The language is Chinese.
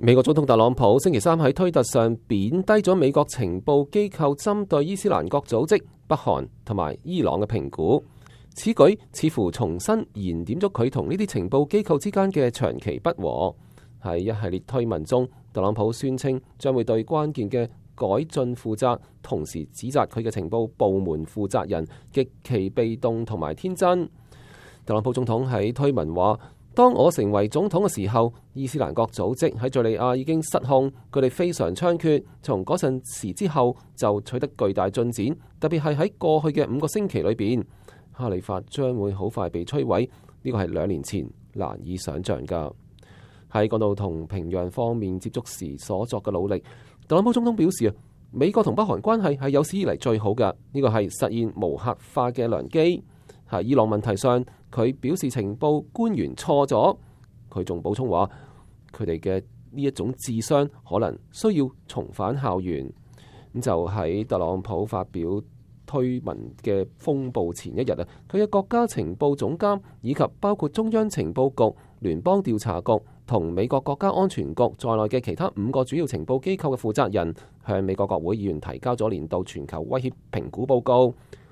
美国总统特朗普星期三喺推特上贬低咗美国情报机构针对伊斯兰国组织、北韩同埋伊朗嘅评估，此举似乎重新燃点咗佢同呢啲情报机构之间嘅长期不和。喺一系列推文中，特朗普宣称将会对关键嘅改进负责，同时指责佢嘅情报部门负责人极其被动同埋天真。特朗普总统喺推文话。當我成為總統嘅時候，伊斯蘭國組織喺敘利亞已經失控，佢哋非常猖獗。從嗰陣時之後，就取得巨大進展，特別係喺過去嘅五個星期裏边，哈里法將會好快被摧毀。呢個係兩年前難以想像噶。喺講到同平壤方面接觸時所作嘅努力，特朗普總統表示啊，美國同北韓關係係有史以嚟最好噶，呢個係實現無核化嘅良機。喺伊朗問題上。佢表示情报官员错咗，佢仲补充话，佢哋嘅呢一种智商可能需要重返校园。咁就喺特朗普发表推文嘅风暴前一日啊，佢嘅国家情报总监以及包括中央情报局、联邦调查局同美国国家安全局在内嘅其他五个主要情报机构嘅负责人，向美国国会议员提交咗年度全球威胁评估报告。